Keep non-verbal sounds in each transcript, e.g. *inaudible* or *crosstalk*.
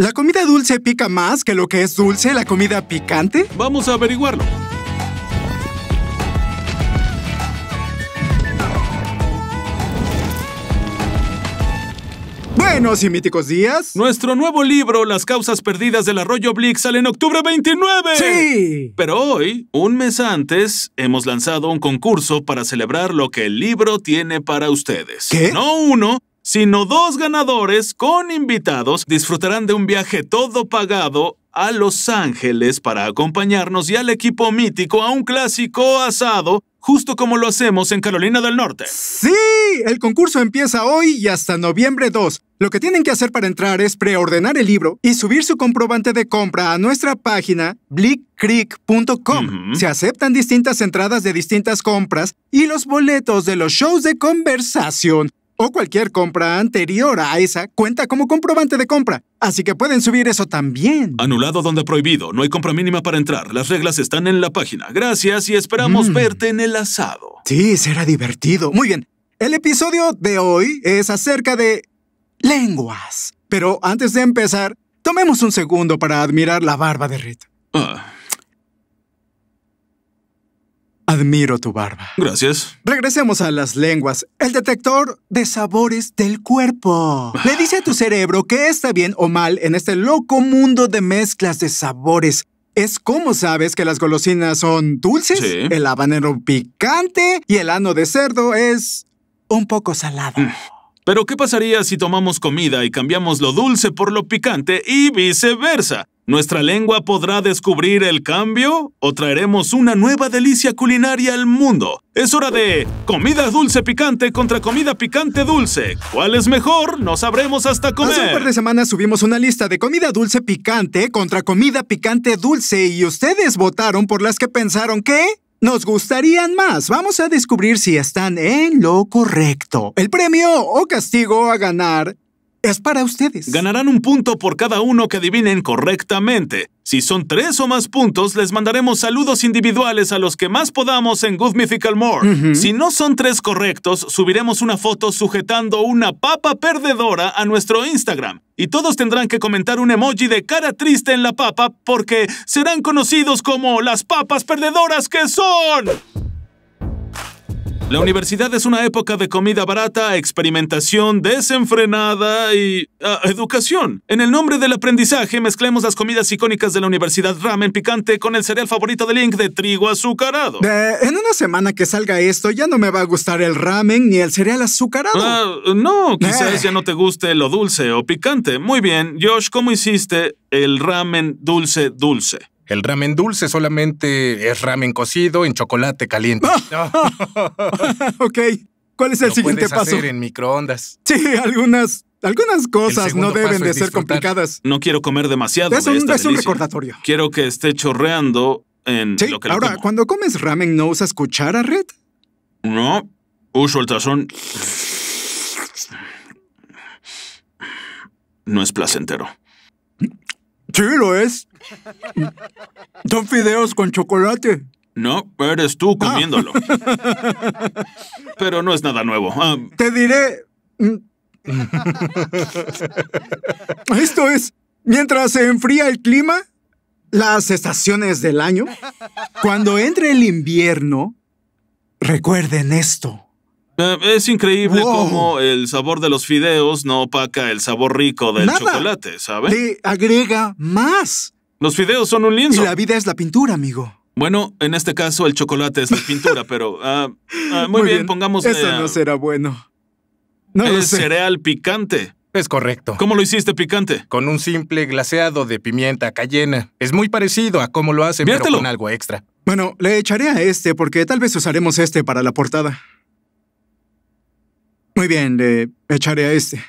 ¿La comida dulce pica más que lo que es dulce la comida picante? Vamos a averiguarlo. Buenos y míticos días. Nuestro nuevo libro, Las causas perdidas del arroyo Blick, sale en octubre 29. Sí. Pero hoy, un mes antes, hemos lanzado un concurso para celebrar lo que el libro tiene para ustedes. ¿Qué? No uno, sino dos ganadores con invitados disfrutarán de un viaje todo pagado a Los Ángeles para acompañarnos y al equipo mítico a un clásico asado, justo como lo hacemos en Carolina del Norte. ¡Sí! El concurso empieza hoy y hasta noviembre 2. Lo que tienen que hacer para entrar es preordenar el libro y subir su comprobante de compra a nuestra página blickcreek.com. Se aceptan distintas entradas de distintas compras y los boletos de los shows de conversación o cualquier compra anterior a esa cuenta como comprobante de compra. Así que pueden subir eso también. Anulado donde prohibido. No hay compra mínima para entrar. Las reglas están en la página. Gracias y esperamos mm. verte en el asado. Sí, será divertido. Muy bien. El episodio de hoy es acerca de lenguas. Pero antes de empezar, tomemos un segundo para admirar la barba de Rita. Ah. Admiro tu barba. Gracias. Regresemos a las lenguas. El detector de sabores del cuerpo. Le dice a tu cerebro que está bien o mal en este loco mundo de mezclas de sabores. Es como sabes que las golosinas son dulces, el habanero picante y el ano de cerdo es un poco salado. Mm. Pero ¿qué pasaría si tomamos comida y cambiamos lo dulce por lo picante y viceversa? ¿Nuestra lengua podrá descubrir el cambio? ¿O traeremos una nueva delicia culinaria al mundo? Es hora de comida dulce picante contra comida picante dulce. ¿Cuál es mejor? No sabremos hasta comer. Hace un par de semanas subimos una lista de comida dulce picante contra comida picante dulce y ustedes votaron por las que pensaron que... Nos gustarían más. Vamos a descubrir si están en lo correcto. El premio o castigo a ganar es para ustedes. Ganarán un punto por cada uno que adivinen correctamente. Si son tres o más puntos, les mandaremos saludos individuales a los que más podamos en Good Mythical More. Si no son tres correctos, subiremos una foto sujetando una papa perdedora a nuestro Instagram. Y todos tendrán que comentar un emoji de cara triste en la papa porque serán conocidos como las papas perdedoras que son. La universidad es una época de comida barata, experimentación desenfrenada y... Ah, educación. En el nombre del aprendizaje, mezclemos las comidas icónicas de la universidad ramen picante con el cereal favorito de Link de trigo azucarado. en una semana que salga esto, ya no me va a gustar el ramen ni el cereal azucarado. Ah, no, quizás eh. ya no te guste lo dulce o picante. Muy bien, Josh, ¿cómo hiciste el ramen dulce dulce? El ramen dulce solamente es ramen cocido en chocolate caliente. Ah. *laughs* ok. ¿Cuál es el Lo siguiente puedes paso? Hacer en microondas. Sí, algunas algunas cosas no deben de ser complicadas. No quiero comer demasiado. Es es un recordatorio. Quiero que esté chorreando en lo que Ahora, como. cuando comes ramen, ¿no usas cuchara, Red? No, uso el tazón. No es placentero. Sí, lo es. Son fideos con chocolate. No, eres tú ah. comiéndolo. *laughs* Pero no es nada nuevo. Ah. Te diré... Mm. Esto es, mientras se enfría el clima, las estaciones del año, cuando entre el invierno, recuerden esto. Eh, es increíble cómo el sabor de los fideos no opaca el sabor rico del chocolate, ¿sabes? Le agrega más. Los fideos son un lienzo. Y la vida es la pintura, amigo. Bueno, en este caso el chocolate es la pintura, pero... Ah, ah, muy, bien, pongamos... Eso no será bueno. No es cereal picante. Es correcto. ¿Cómo lo hiciste picante? Con un simple glaseado de pimienta cayena. Es muy parecido a cómo lo hacen, pero con algo extra. Bueno, le echaré a este porque tal vez usaremos este para la portada. Muy bien, le echaré a este.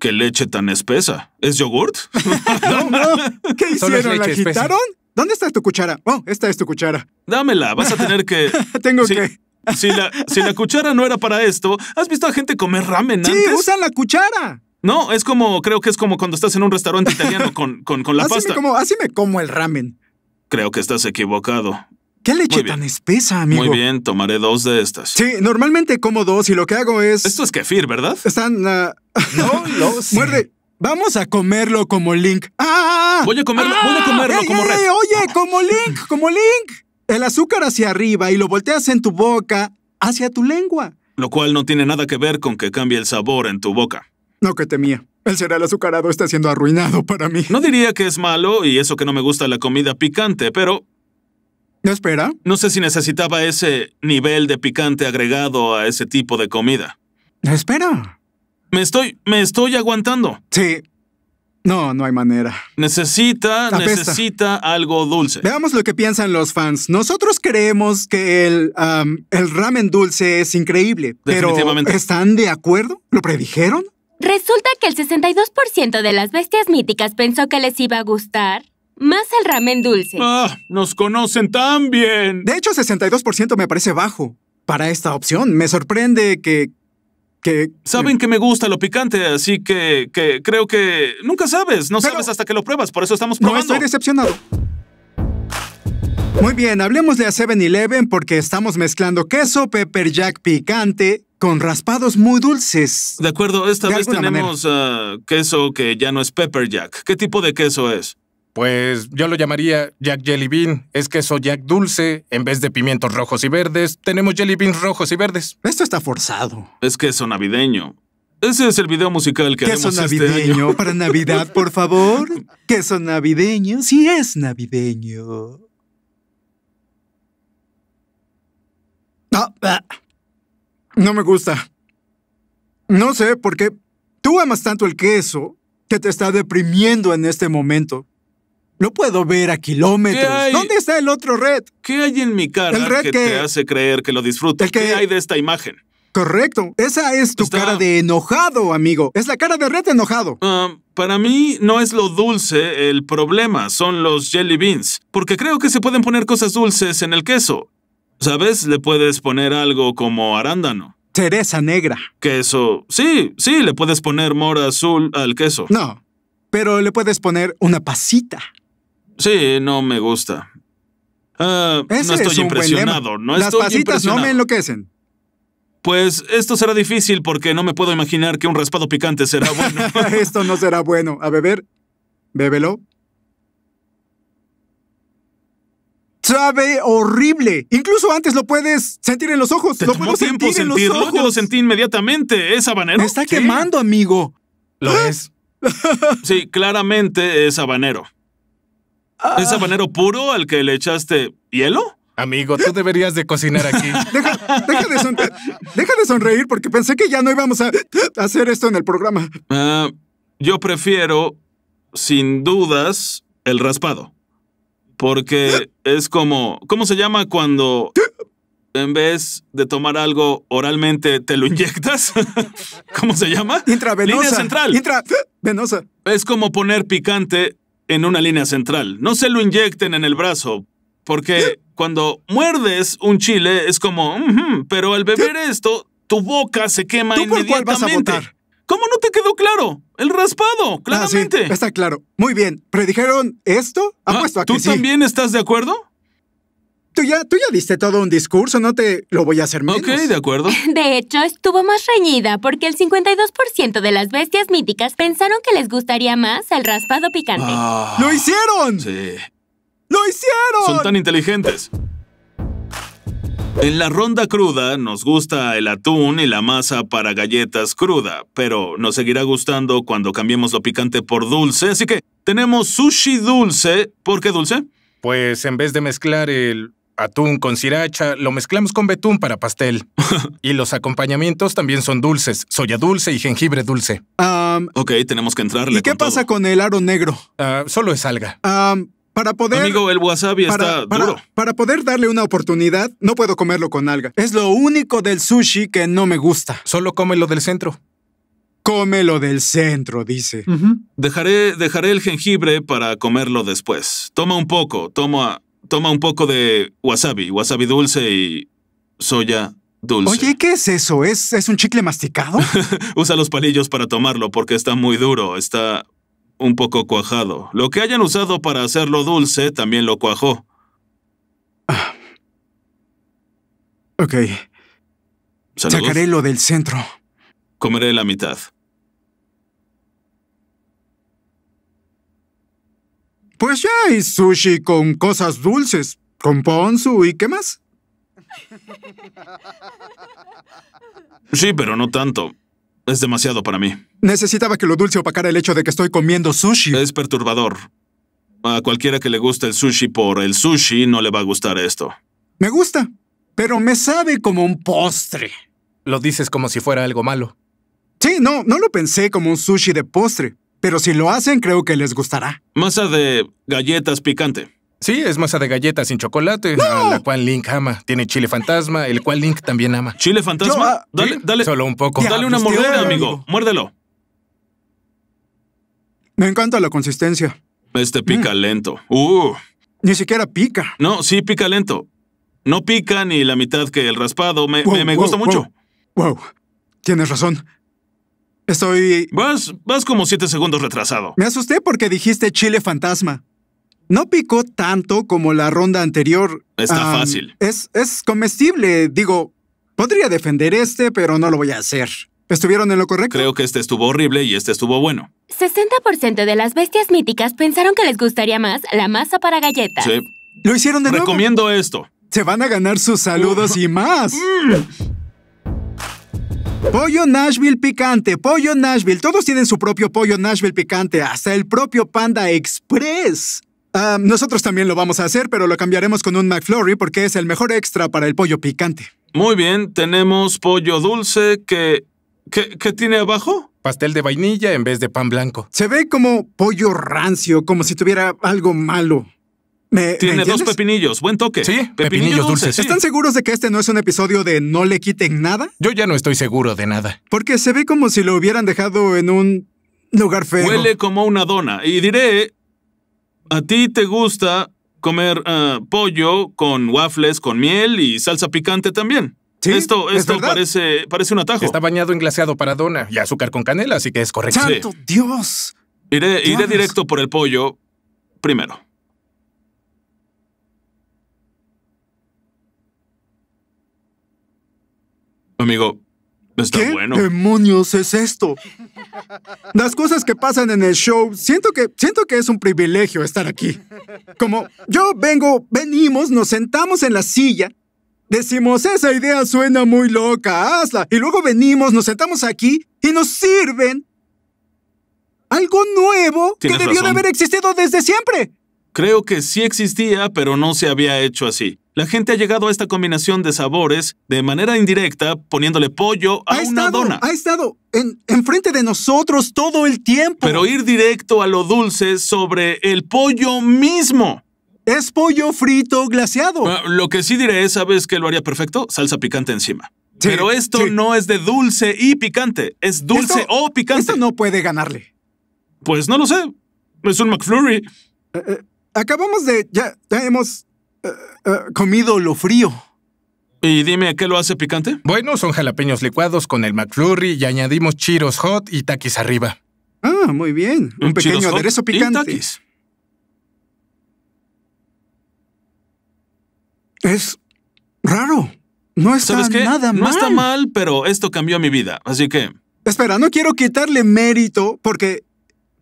¿Qué leche tan espesa? ¿Es yogurt? *laughs* *laughs* no, no. ¿Qué hicieron? ¿La quitaron? ¿Dónde está tu cuchara? Oh, esta es tu cuchara. Dámela, vas a tener que... *laughs* Tengo que... si, la, cuchara no era para esto, ¿has visto a gente comer ramen antes? Sí, usan la cuchara. No, es como, creo que es como cuando estás en un restaurante italiano con, la pasta. como, así me como el ramen. Creo que estás equivocado. ¿Qué leche tan espesa, amigo? Muy bien, tomaré dos de estas. Sí, normalmente como dos y lo que hago es... Esto es kefir, ¿verdad? Están... Ah, no, los... *laughs* Muerde. Vamos a comerlo como Link. ¡Ah! Voy a comerlo, ¡Ah! voy a comerlo como ey, Red. oye, como Link, como Link. El azúcar hacia arriba y lo volteas en tu boca hacia tu lengua. Lo cual no tiene nada que ver con que cambie el sabor en tu boca. No que temía. El cereal azucarado está siendo arruinado para mí. No diría que es malo y eso que no me gusta la comida picante, pero no espera? No sé si necesitaba ese nivel de picante agregado a ese tipo de comida. Espera. Me estoy, me estoy aguantando. Sí. No, no hay manera. Necesita, necesita algo dulce. Veamos lo que piensan los fans. Nosotros creemos que el, el ramen dulce es increíble, pero ¿están de acuerdo? ¿Lo predijeron? Resulta que el 62% de las bestias míticas pensó que les iba a gustar más el ramen dulce. ¡Ah! ¡Nos conocen tan bien! De hecho, 62% me parece bajo. Para esta opción, me sorprende que... que... Saben que me gusta lo picante, así que... que creo que... Nunca sabes, no sabes hasta que lo pruebas, por eso estamos probando. No estoy decepcionado. Muy bien, hablemos de a 7-Eleven porque estamos mezclando queso pepper jack picante con raspados muy dulces. De acuerdo, esta vez tenemos ah, queso que ya no es pepper jack. ¿Qué tipo de queso es? Pues yo lo llamaría Jack Jelly Bean. Es queso Jack dulce. En vez de pimientos rojos y verdes, tenemos Jelly Beans rojos y verdes. Esto está forzado. Es queso navideño. Ese es el video musical que queso haremos este navideño este año. para Navidad, por favor. *laughs* queso navideño, sí es navideño. Ah, ah. no me gusta. No sé por qué tú amas tanto el queso que te está deprimiendo en este momento. Lo puedo ver a kilómetros. ¿Dónde está el otro red? ¿Qué hay en mi cara red que, te hace creer que lo disfrutas? ¿Qué hay de esta imagen? Correcto. Esa es tu cara de enojado, amigo. Es la cara de red enojado. Ah, para mí no es lo dulce el problema, son los jelly beans. Porque creo que se pueden poner cosas dulces en el queso. ¿Sabes? Le puedes poner algo como arándano. Teresa negra. Queso. Sí, sí, le puedes poner mora azul al queso. No, pero le puedes poner una pasita. Sí, no me gusta. Ah, no estoy impresionado. No Las pasitas no me enloquecen. Pues esto será difícil porque no me puedo imaginar que un raspado picante será *laughs* bueno. *laughs* esto no será bueno. A beber, bébelo. Sabe horrible. Incluso antes lo puedes sentir en los ojos. lo sentir En los ojos. Yo lo sentí inmediatamente. Es habanero. está quemando, amigo. Lo ah. es. sí, claramente es habanero. Ah. ¿Es habanero puro al que le echaste hielo? Amigo, tú deberías de cocinar aquí. *laughs* Deja, de sonreír porque pensé que ya no íbamos a, hacer esto en el programa. Ah, yo prefiero, sin dudas, el raspado. Porque es como... ¿Cómo se llama cuando en vez de tomar algo oralmente, te lo inyectas. *laughs* ¿Cómo se llama? Intravenosa. Línea central. Intravenosa. Es como poner picante en una línea central. No se lo inyecten en el brazo, porque cuando muerdes un chile es como, pero al beber esto, tu boca se quema ¿Tú por inmediatamente. Cuál vas a votar? ¿Cómo no te quedó claro? El raspado, ah, claramente. Ah, está claro. Muy bien. ¿Predijeron esto? Ah, ¿Tú también estás de acuerdo? Tú ya, diste todo un discurso, no te lo voy a hacer menos. Ok, de acuerdo. *laughs* De hecho, estuvo más reñida porque el 52% de las bestias míticas pensaron que les gustaría más el raspado picante. Ah. ¡Lo hicieron! Sí. ¡Lo hicieron! Son tan inteligentes. En la ronda cruda nos gusta el atún y la masa para galletas cruda, pero nos seguirá gustando cuando cambiemos lo picante por dulce, así que tenemos sushi dulce. ¿Por qué dulce? Pues en vez de mezclar el atún con sriracha, lo mezclamos con betún para pastel. *laughs* y los acompañamientos también son dulces, soya dulce y jengibre dulce. ok, tenemos que entrarle. ¿Y qué pasa con el aro negro? Ah, solo es alga. para poder. Amigo, el wasabi está duro. Para poder darle una oportunidad, no puedo comerlo con alga. Es lo único del sushi que no me gusta. Solo come lo del centro. Cómelo del centro, dice. dejaré, dejaré el jengibre para comerlo después. Toma un poco, toma Toma un poco de wasabi, wasabi dulce y soya dulce. Oye, ¿qué es eso? ¿Es, es un chicle masticado? *laughs* Usa los palillos para tomarlo porque está muy duro, está un poco cuajado. Lo que hayan usado para hacerlo dulce también lo cuajó. Ah. Ok. Sacaré lo del centro. Comeré la mitad. Pues ya hay sushi con cosas dulces, con ponzu y qué más. Sí, pero no tanto. Es demasiado para mí. Necesitaba que lo dulce opacara el hecho de que estoy comiendo sushi. Es perturbador. A cualquiera que le guste el sushi por el sushi no le va a gustar esto. Me gusta, pero me sabe como un postre. Lo dices como si fuera algo malo. Sí, no, no lo pensé como un sushi de postre. Pero si lo hacen, creo que les gustará. Masa de galletas picante. Sí, es masa de galletas sin chocolate, la cual Link ama. Tiene chile fantasma, el cual Link también ama. ¿Chile fantasma? Ah, dale, dale. Solo un poco. dale una pues, mordida, amigo. Muérdelo. Me encanta la consistencia. Este pica mm. lento. Uh. Ni siquiera pica. No, sí pica lento. No pica ni la mitad que el raspado. Me, gusta mucho. wow. Tienes razón. Estoy... Vas, vas como siete segundos retrasado. Me asusté porque dijiste chile fantasma. No picó tanto como la ronda anterior. Está fácil. Es, es comestible. Digo, podría defender este, pero no lo voy a hacer. ¿Estuvieron en lo correcto? Creo que este estuvo horrible y este estuvo bueno. 60% de las bestias míticas pensaron que les gustaría más la masa para galletas. Sí. Lo hicieron de nuevo. Recomiendo esto. Se van a ganar sus saludos y más. Mm. Pollo Nashville picante, pollo Nashville. Todos tienen su propio pollo Nashville picante, hasta el propio Panda Express. Ah, nosotros también lo vamos a hacer, pero lo cambiaremos con un McFlurry porque es el mejor extra para el pollo picante. Muy bien, tenemos pollo dulce que... qué tiene abajo? Pastel de vainilla en vez de pan blanco. Se ve como pollo rancio, como si tuviera algo malo. Tiene dos pepinillos, buen toque. Sí, pepinillos, dulces. ¿Están seguros de que este no es un episodio de no le quiten nada? Yo ya no estoy seguro de nada. Porque se ve como si lo hubieran dejado en un lugar feo. Huele como una dona. Y diré, a ti te gusta comer eh, pollo con waffles, con miel y salsa picante también. ¿Sí? Esto, esto parece, parece un atajo. Está bañado en glaseado para dona y azúcar con canela, así que es correcto. ¡Santo Dios! Iré, Dios. iré directo por el pollo primero. Amigo, está bueno. ¿Qué demonios es esto? Las cosas que pasan en el show, siento que, siento que es un privilegio estar aquí. Como yo vengo, venimos, nos sentamos en la silla, decimos, esa idea suena muy loca, hazla. Y luego venimos, nos sentamos aquí y nos sirven algo nuevo que debió de haber existido desde siempre. Creo que sí existía, pero no se había hecho así la gente ha llegado a esta combinación de sabores de manera indirecta poniéndole pollo a una dona. Ha estado enfrente de nosotros todo el tiempo. Pero ir directo a lo dulce sobre el pollo mismo. Es pollo frito glaseado. lo que sí diré es, ¿sabes qué lo haría perfecto? Salsa picante encima. Pero esto no es de dulce y picante, es dulce o picante. Esto no puede ganarle. Pues no lo sé. Es un McFlurry. Eh, eh, acabamos de. Ya, ya hemos eh, eh, comido lo frío. ¿Y dime qué lo hace picante? Bueno, son jalapeños licuados con el McFlurry y añadimos chiros hot y taquis arriba. Ah, muy bien. Un, pequeño aderezo picante. Es raro. No está nada mal. No está mal, pero esto cambió mi vida, así que. Espera, no quiero quitarle mérito porque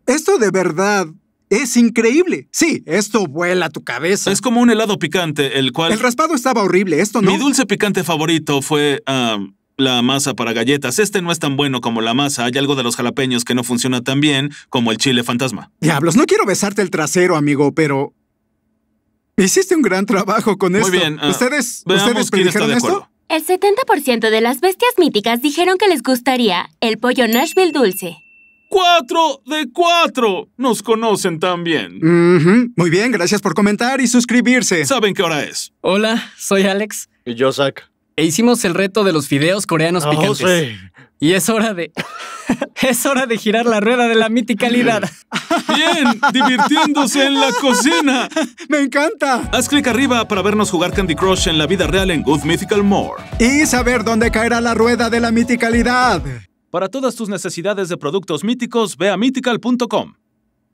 esto de verdad es increíble. Sí, esto vuela tu cabeza. Es como un helado picante, el cual... El raspado estaba horrible, esto no... Mi dulce picante favorito fue... Ah, la masa para galletas. Este no es tan bueno como la masa. Hay algo de los jalapeños que no funciona tan bien como el chile fantasma. Diablos, no quiero besarte el trasero, amigo, pero... Hiciste un gran trabajo con esto. Muy bien. Ah, ¿Ustedes, ¿ustedes predijeron esto? El 70% de las bestias míticas dijeron que les gustaría el pollo Nashville dulce. ¡Cuatro de cuatro Nos conocen también. bien. Muy bien, gracias por comentar y suscribirse. ¿Saben qué hora es? Hola, soy Alex. Y yo, Zach. E hicimos el reto de los fideos coreanos ah, picantes. Y es hora de... *laughs* es hora de girar la rueda de la miticalidad. Bien, divirtiéndose en la cocina. *laughs* ¡Me encanta! Haz clic arriba para vernos jugar Candy Crush en la vida real en Good Mythical More. Y saber dónde caerá la rueda de la miticalidad. Para todas tus necesidades de productos míticos, ve a mythical.com.